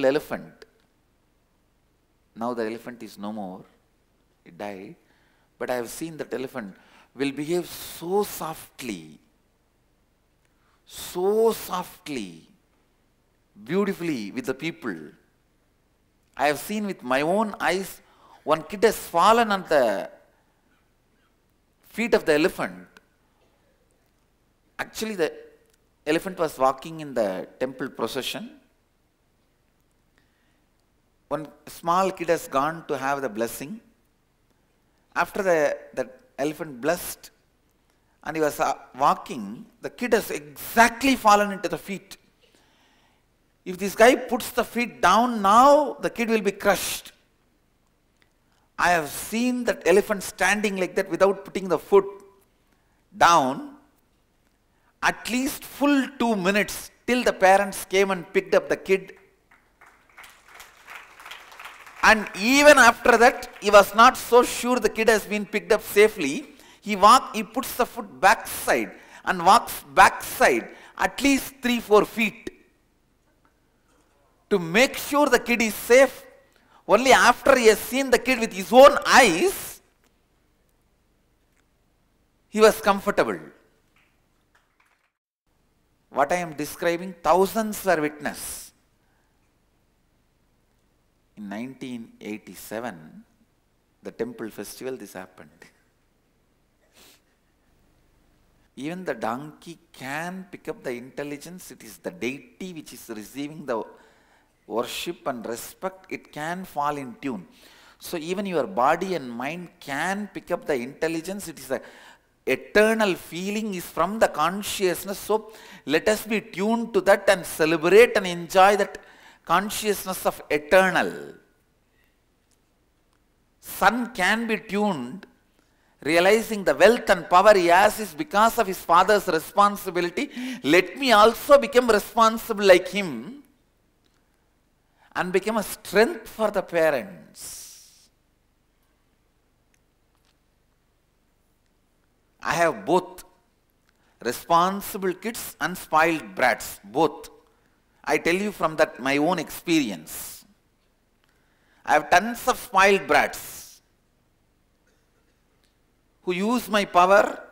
beautiful elephant. Now the elephant is no more, it died. But I have seen that elephant will behave so softly, so softly, beautifully with the people. I have seen with my own eyes one kid has fallen on the feet of the elephant. Actually, the elephant was walking in the temple procession one small kid has gone to have the blessing. After the, the elephant blessed and he was uh, walking, the kid has exactly fallen into the feet. If this guy puts the feet down now, the kid will be crushed. I have seen that elephant standing like that without putting the foot down at least full two minutes till the parents came and picked up the kid and even after that, he was not so sure the kid has been picked up safely. He walk, he puts the foot backside and walks backside at least three, four feet to make sure the kid is safe. Only after he has seen the kid with his own eyes, he was comfortable. What I am describing, thousands were witness. In 1987, the temple festival, this happened. Even the donkey can pick up the intelligence, it is the deity which is receiving the worship and respect, it can fall in tune. So even your body and mind can pick up the intelligence, it is a eternal feeling is from the consciousness. So let us be tuned to that and celebrate and enjoy that consciousness of eternal son can be tuned, realizing the wealth and power he has is because of his father's responsibility. Let me also become responsible like him and become a strength for the parents. I have both responsible kids and spoiled brats, both. I tell you from that my own experience. I have tons of mild brats who use my power,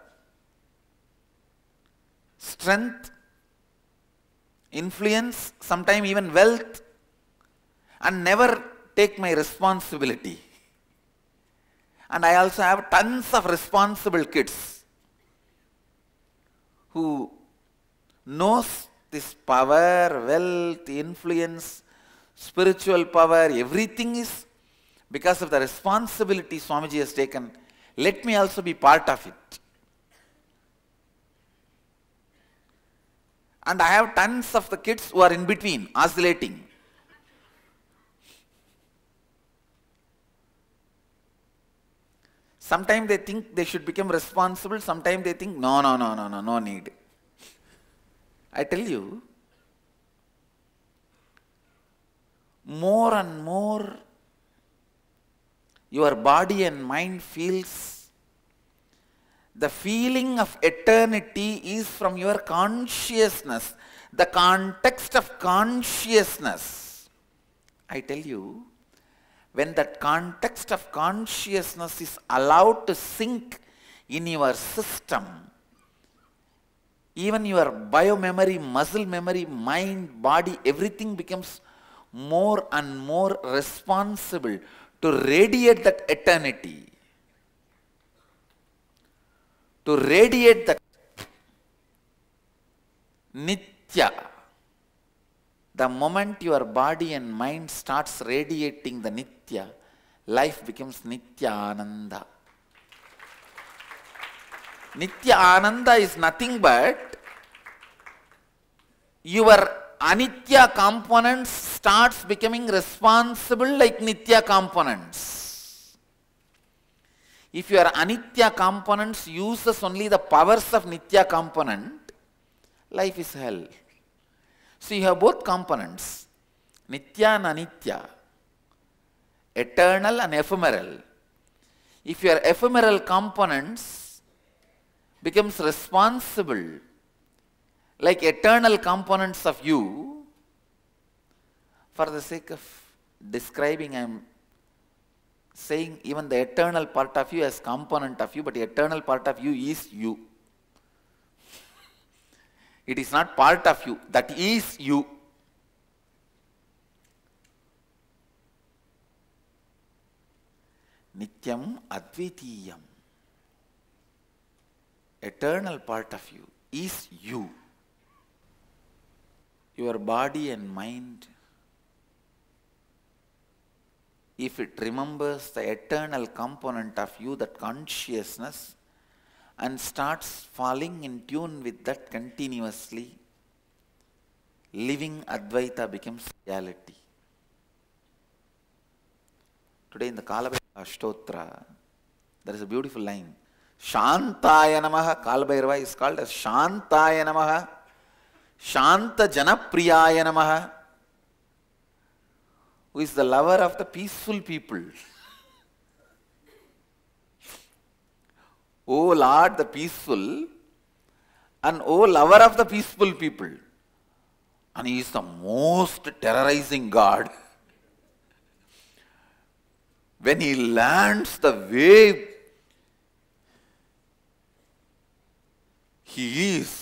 strength, influence, sometimes even wealth and never take my responsibility. And I also have tons of responsible kids who knows this power, wealth, influence spiritual power, everything is because of the responsibility Swamiji has taken. Let me also be part of it. And I have tons of the kids who are in between, oscillating. Sometimes they think they should become responsible, sometimes they think, no, no, no, no, no, no need. I tell you, more and more your body and mind feels the feeling of eternity is from your consciousness, the context of consciousness. I tell you, when that context of consciousness is allowed to sink in your system, even your biomemory, muscle memory, mind, body, everything becomes more and more responsible to radiate that eternity. To radiate that nitya. The moment your body and mind starts radiating the nitya, life becomes nitya ananda. Nitya Ananda is nothing but your Anitya components starts becoming responsible like nitya components. If your anitya components uses only the powers of nitya component, life is hell. So you have both components, nitya and anitya, eternal and ephemeral. If your ephemeral components becomes responsible like eternal components of you, for the sake of describing, I am saying even the eternal part of you as component of you, but the eternal part of you is you. It is not part of you, that is you. Nityam Advitiyam. Eternal part of you is you. Your body and mind if it remembers the eternal component of you, that consciousness, and starts falling in tune with that continuously, living Advaita becomes reality. Today in the Kalabhairava Ashtotra, there is a beautiful line. Shantaya Namaha, Kalabhairava is called as Shantaya Namaha, Shanta Janapriyaya Namaha, who is the lover of the peaceful people. Oh Lord, the peaceful, and oh lover of the peaceful people. And he is the most terrorizing God. When he lands the wave, he is.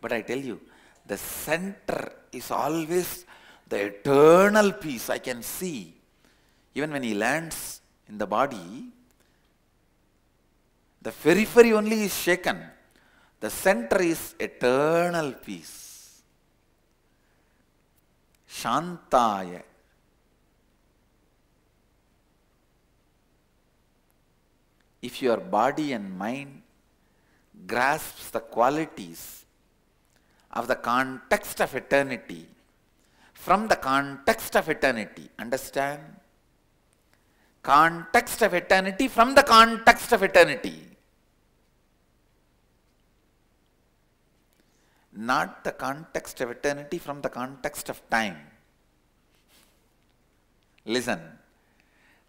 But I tell you, the center is always the eternal peace I can see even when he lands in the body, the periphery only is shaken. The center is eternal peace. Shantaya. If your body and mind grasps the qualities of the context of eternity, from the context of eternity. Understand? Context of eternity from the context of eternity. Not the context of eternity from the context of time. Listen.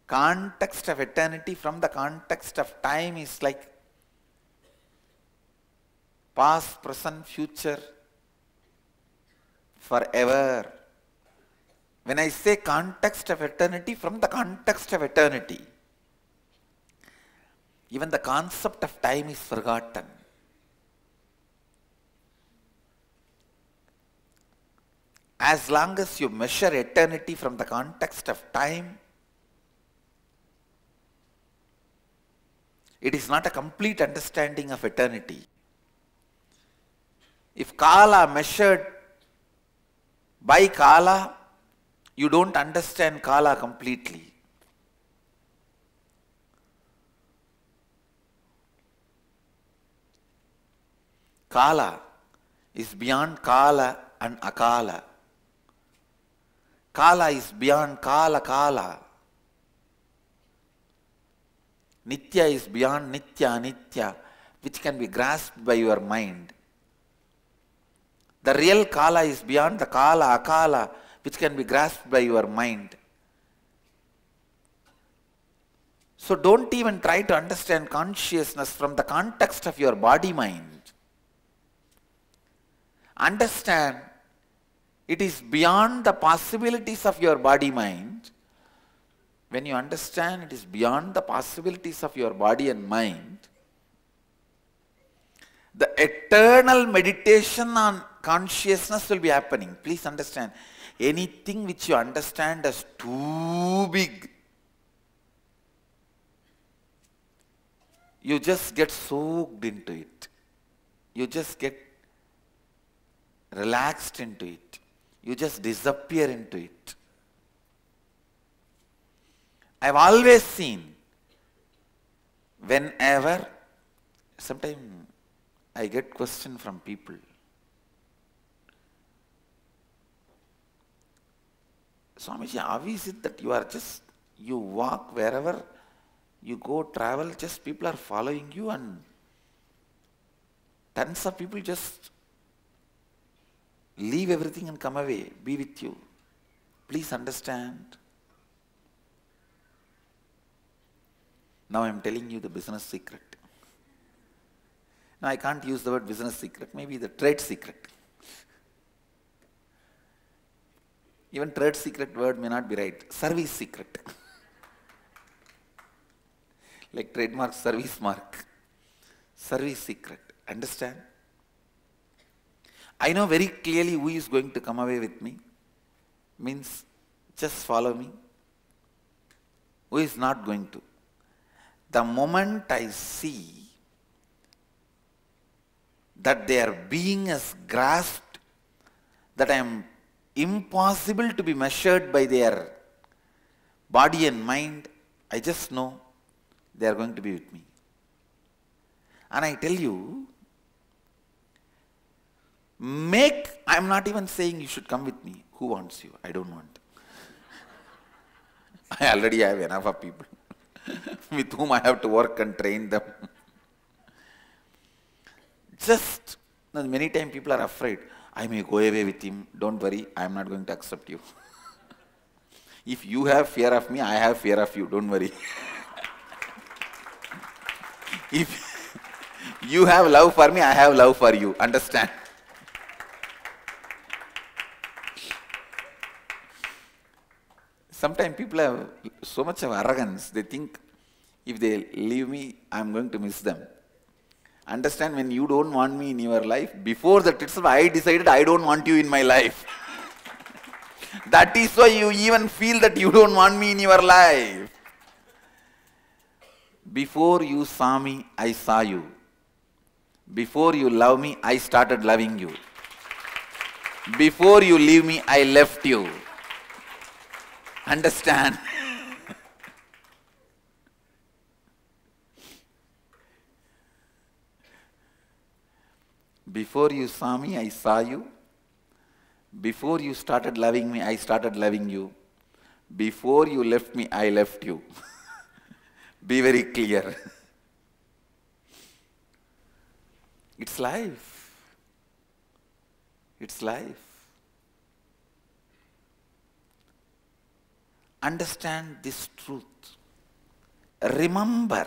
Context of eternity from the context of time is like past, present, future, forever. When I say context of eternity, from the context of eternity, even the concept of time is forgotten. As long as you measure eternity from the context of time, it is not a complete understanding of eternity. If Kala measured by Kala, you don't understand Kala completely. Kala is beyond Kala and Akala. Kala is beyond Kala Kala. Nitya is beyond Nitya Nitya, which can be grasped by your mind. The real Kala is beyond the Kala Akala, which can be grasped by your mind. So don't even try to understand consciousness from the context of your body mind. Understand it is beyond the possibilities of your body mind. When you understand it is beyond the possibilities of your body and mind, the eternal meditation on consciousness will be happening. Please understand anything which you understand as too big, you just get soaked into it. You just get relaxed into it. You just disappear into it. I've always seen whenever, sometimes I get question from people, Swamiji, how is it that you are just, you walk wherever you go travel, just people are following you and tons of people just leave everything and come away, be with you. Please understand. Now I am telling you the business secret. Now I can't use the word business secret, maybe the trade secret. Even trade secret word may not be right. Service secret. like trademark, service mark. Service secret. Understand? I know very clearly who is going to come away with me. Means just follow me. Who is not going to? The moment I see that they are being as grasped, that I am impossible to be measured by their body and mind. I just know they are going to be with me. And I tell you, make, I'm not even saying you should come with me. Who wants you? I don't want. I already have enough of people with whom I have to work and train them. Just, many times people are afraid. I may go away with him, don't worry, I am not going to accept you. if you have fear of me, I have fear of you, don't worry. if you have love for me, I have love for you, understand? Sometimes people have so much of arrogance, they think if they leave me, I'm going to miss them. Understand when you don't want me in your life, before that itself I decided I don't want you in my life. that is why you even feel that you don't want me in your life. Before you saw me, I saw you. Before you love me, I started loving you. Before you leave me, I left you. Understand? Before you saw me, I saw you. Before you started loving me, I started loving you. Before you left me, I left you. Be very clear. it's life. It's life. Understand this truth. Remember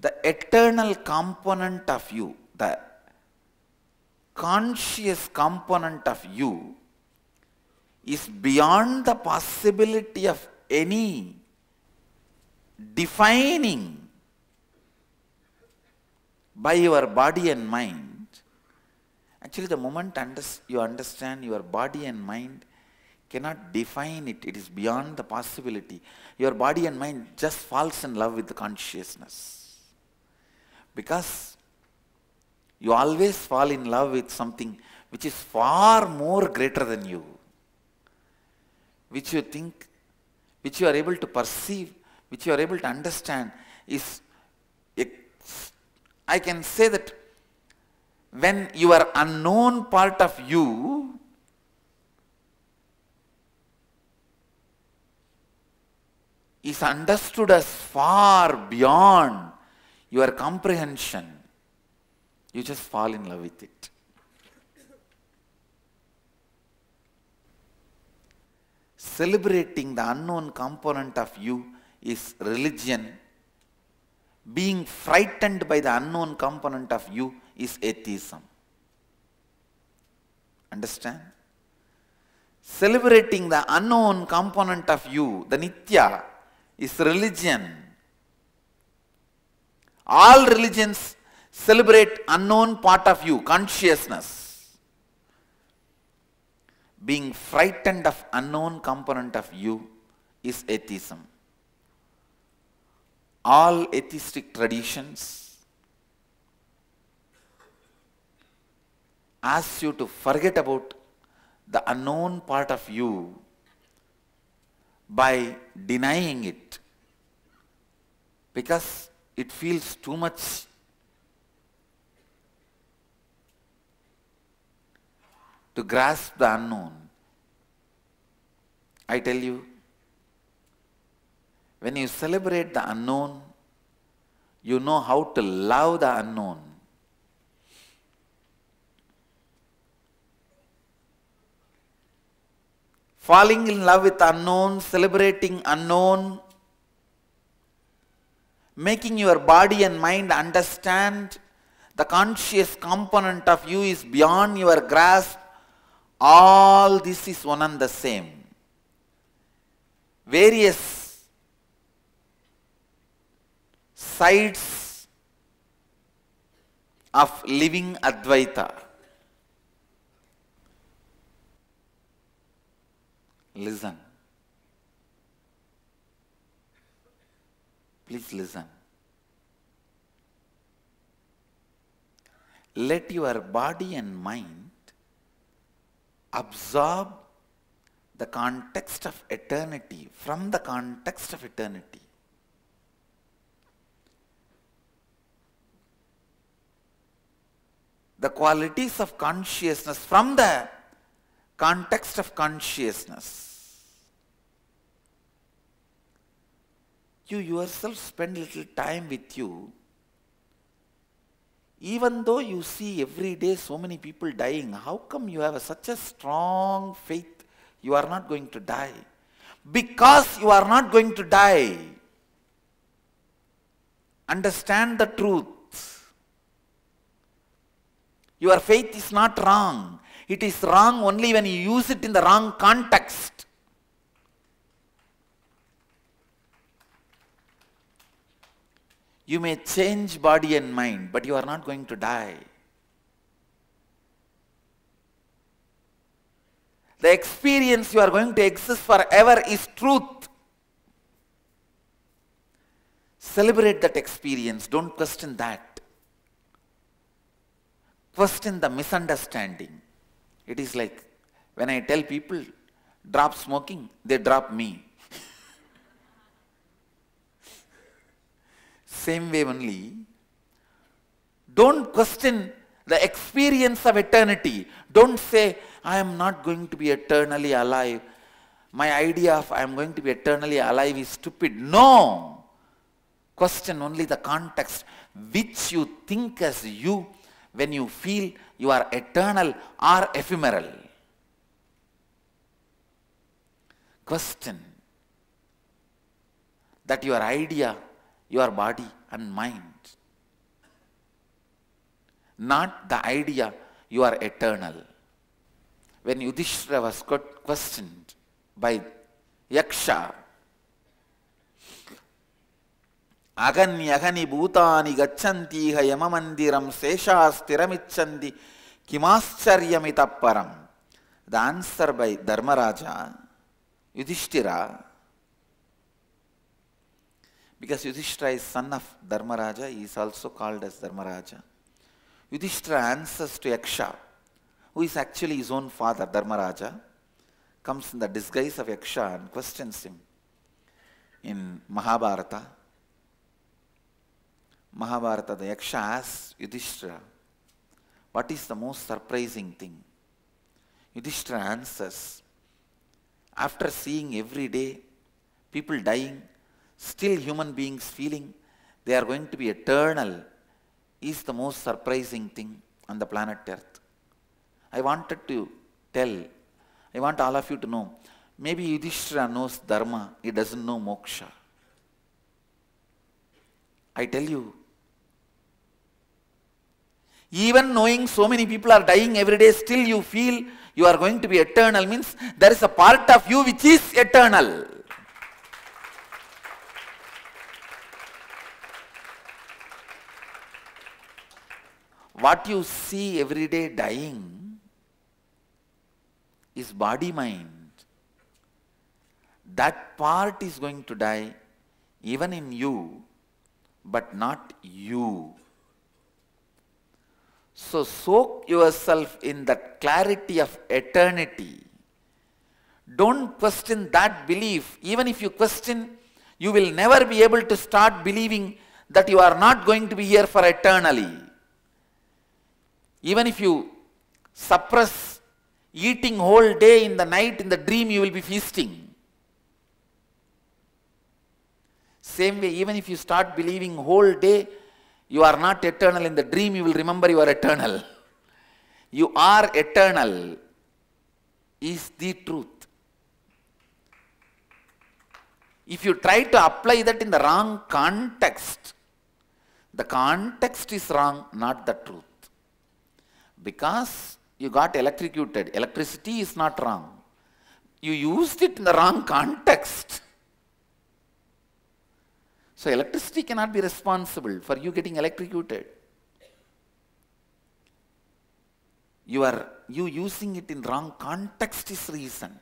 the eternal component of you, the conscious component of you is beyond the possibility of any defining by your body and mind. Actually, the moment you understand your body and mind cannot define it, it is beyond the possibility. Your body and mind just falls in love with the consciousness. Because you always fall in love with something which is far more greater than you, which you think, which you are able to perceive, which you are able to understand is, I can say that when your unknown part of you is understood as far beyond your comprehension, you just fall in love with it. Celebrating the unknown component of you is religion. Being frightened by the unknown component of you is atheism. Understand? Celebrating the unknown component of you, the Nitya, is religion. All religions Celebrate unknown part of you, consciousness. Being frightened of unknown component of you is atheism. All atheistic traditions ask you to forget about the unknown part of you by denying it because it feels too much to grasp the unknown. I tell you, when you celebrate the unknown, you know how to love the unknown. Falling in love with unknown, celebrating unknown, making your body and mind understand the conscious component of you is beyond your grasp all this is one and the same. Various sides of living Advaita. Listen. Please listen. Let your body and mind absorb the context of eternity, from the context of eternity. The qualities of consciousness from the context of consciousness. You yourself spend little time with you even though you see every day so many people dying, how come you have such a strong faith you are not going to die? Because you are not going to die. Understand the truth. Your faith is not wrong. It is wrong only when you use it in the wrong context. You may change body and mind, but you are not going to die. The experience you are going to exist forever is truth. Celebrate that experience. Don't question that. Question the misunderstanding. It is like when I tell people, drop smoking, they drop me. same way only, don't question the experience of eternity. Don't say, I am not going to be eternally alive. My idea of I am going to be eternally alive is stupid. No! Question only the context which you think as you when you feel you are eternal or ephemeral. Question that your idea your body and mind. Not the idea you are eternal. When Yudhishthira was got questioned by Yaksha, Agani agani bhutani gacchanti ha yamamandiram seshas tiramichandi kimascharyamitapparam. The answer by Dharma Raja, Yudhishthira, because Yudhishthira is son of Dharmaraja, he is also called as Dharmaraja. Yudhishthira answers to Yaksha, who is actually his own father, Dharmaraja, comes in the disguise of Yaksha and questions him in Mahabharata. Mahabharata, the Yaksha asks Yudhishthira, what is the most surprising thing? Yudhishthira answers, after seeing every day people dying still human beings feeling they are going to be eternal is the most surprising thing on the planet Earth. I wanted to tell, I want all of you to know, maybe Yudhishthira knows Dharma, he doesn't know Moksha. I tell you, even knowing so many people are dying every day, still you feel you are going to be eternal means there is a part of you which is eternal. What you see every day dying is body mind. That part is going to die even in you, but not you. So soak yourself in that clarity of eternity. Don't question that belief. Even if you question, you will never be able to start believing that you are not going to be here for eternally. Even if you suppress eating whole day in the night, in the dream you will be feasting. Same way, even if you start believing whole day, you are not eternal. In the dream, you will remember you are eternal. You are eternal is the truth. If you try to apply that in the wrong context, the context is wrong, not the truth because you got electrocuted. Electricity is not wrong. You used it in the wrong context. So electricity cannot be responsible for you getting electrocuted. You are you using it in wrong context is reason.